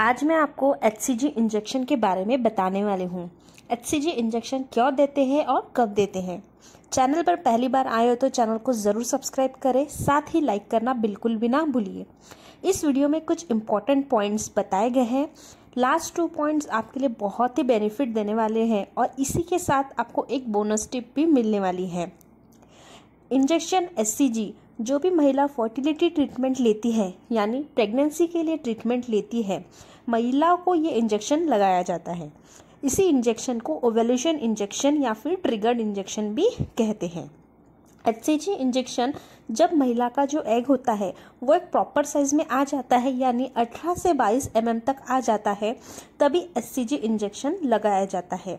आज मैं आपको एच इंजेक्शन के बारे में बताने वाली हूँ एच इंजेक्शन क्यों देते हैं और कब देते हैं चैनल पर पहली बार आए हो तो चैनल को ज़रूर सब्सक्राइब करें साथ ही लाइक करना बिल्कुल भी ना भूलिए इस वीडियो में कुछ इम्पॉर्टेंट पॉइंट्स बताए गए हैं लास्ट टू पॉइंट्स आपके लिए बहुत ही बेनिफिट देने वाले हैं और इसी के साथ आपको एक बोनस टिप भी मिलने वाली है इंजेक्शन एस जो भी महिला फर्टिलिटी ट्रीटमेंट लेती है यानी प्रेगनेंसी के लिए ट्रीटमेंट लेती है महिला को ये इंजेक्शन लगाया जाता है इसी इंजेक्शन को ओवेल्यूशन इंजेक्शन या फिर ट्रिगर्ड इंजेक्शन भी कहते हैं एच इंजेक्शन जब महिला का जो एग होता है वो एक प्रॉपर साइज़ में आ जाता है यानी 18 से 22 एम mm तक आ जाता है तभी एस इंजेक्शन लगाया जाता है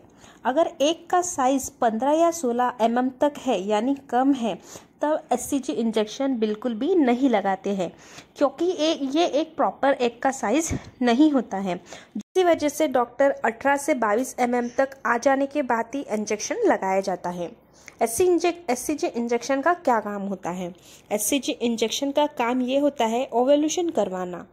अगर एक का साइज़ 15 या 16 एम mm तक है यानी कम है तब एस इंजेक्शन बिल्कुल भी नहीं लगाते हैं क्योंकि ये ये एक प्रॉपर एग का साइज़ नहीं होता है जिसकी वजह से डॉक्टर 18 से 22 एम mm तक आ जाने के बाद ही इंजेक्शन लगाया जाता है S C inject S injection का क्या काम होता है एस इंजेक्शन का काम ये होता है ओवेल्यूशन करवाना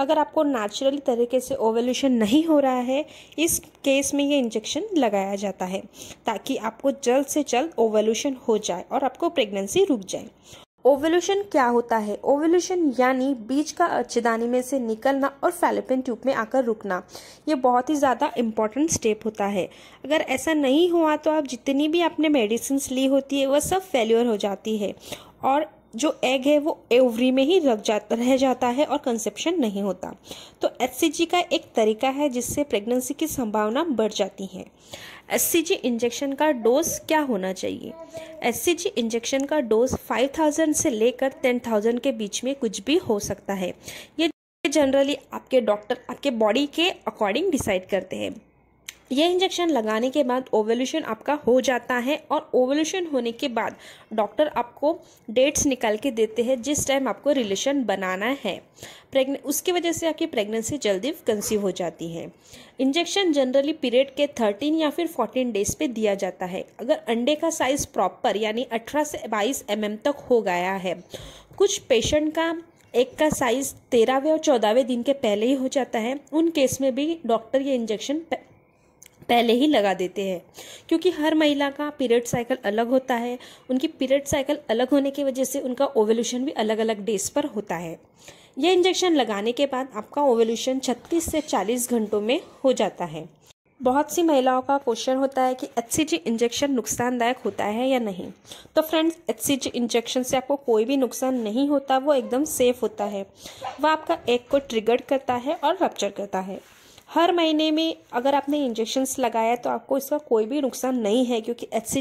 अगर आपको नेचुरली तरीके से ओवेल्यूशन नहीं हो रहा है इस केस में ये इंजेक्शन लगाया जाता है ताकि आपको जल्द से जल्द ओवेल्यूशन हो जाए और आपको प्रेगनेंसी रुक जाए ओवेल्यूशन क्या होता है ओवेल्यूशन यानी बीज का अच्छेदानी में से निकलना और फैलोपियन ट्यूब में आकर रुकना ये बहुत ही ज़्यादा इम्पॉर्टेंट स्टेप होता है अगर ऐसा नहीं हुआ तो आप जितनी भी आपने मेडिसिन ली होती है वह सब फेल्योर हो जाती है और जो एग है वो एवरी में ही रख जा रह जाता है और कंसेप्शन नहीं होता तो एस का एक तरीका है जिससे प्रेगनेंसी की संभावना बढ़ जाती है एस इंजेक्शन का डोज क्या होना चाहिए एस इंजेक्शन का डोज 5000 से लेकर 10000 के बीच में कुछ भी हो सकता है ये जनरली आपके डॉक्टर आपके बॉडी के अकॉर्डिंग डिसाइड करते हैं यह इंजेक्शन लगाने के बाद ओवोल्यूशन आपका हो जाता है और ओवोल्यूशन होने के बाद डॉक्टर आपको डेट्स निकाल के देते हैं जिस टाइम आपको रिलेशन बनाना है प्रेगने उसकी वजह से आपकी प्रेगनेंसी जल्दी कंसीव हो जाती है इंजेक्शन जनरली पीरियड के थर्टीन या फिर फोर्टीन डेज पे दिया जाता है अगर अंडे का साइज़ प्रॉपर यानी अठारह से बाईस एम तक हो गया है कुछ पेशेंट का एक का साइज़ तेरहवें और चौदहवें दिन के पहले ही हो जाता है उन केस में भी डॉक्टर ये इंजेक्शन पहले ही लगा देते हैं क्योंकि हर महिला का पीरियड साइकिल अलग होता है उनकी पीरियड साइकिल अलग होने की वजह से उनका ओवल्यूशन भी अलग अलग डेज पर होता है यह इंजेक्शन लगाने के बाद आपका ओवल्यूशन 36 से 40 घंटों में हो जाता है बहुत सी महिलाओं का क्वेश्चन होता है कि एच इंजेक्शन नुकसानदायक होता है या नहीं तो फ्रेंड्स एच इंजेक्शन से आपको कोई भी नुकसान नहीं होता वो एकदम सेफ होता है वह आपका एग को ट्रिगर करता है और रप्चर करता है हर महीने में अगर आपने इंजेक्शन्स लगाया तो आपको इसका कोई भी नुकसान नहीं है क्योंकि एच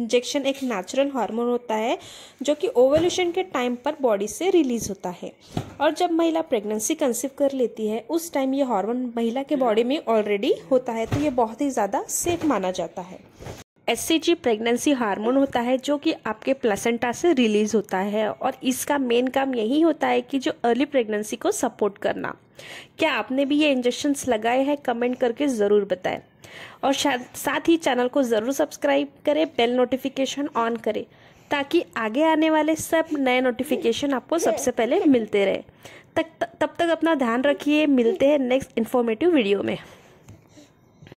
इंजेक्शन एक नेचुरल हार्मोन होता है जो कि ओवल्यूशन के टाइम पर बॉडी से रिलीज होता है और जब महिला प्रेगनेंसी कंसीव कर लेती है उस टाइम ये हार्मोन महिला के बॉडी में ऑलरेडी होता है तो ये बहुत ही ज़्यादा सेफ माना जाता है एस प्रेगनेंसी हार्मोन होता है जो कि आपके प्लेसेंटा से रिलीज होता है और इसका मेन काम यही होता है कि जो अर्ली प्रेगनेंसी को सपोर्ट करना क्या आपने भी ये इंजेक्शन लगाए हैं कमेंट करके ज़रूर बताएं और साथ ही चैनल को ज़रूर सब्सक्राइब करें बेल नोटिफिकेशन ऑन करें ताकि आगे आने वाले सब नए नोटिफिकेशन आपको सबसे पहले मिलते रहे तक तब तक अपना ध्यान रखिए मिलते हैं नेक्स्ट इन्फॉर्मेटिव वीडियो में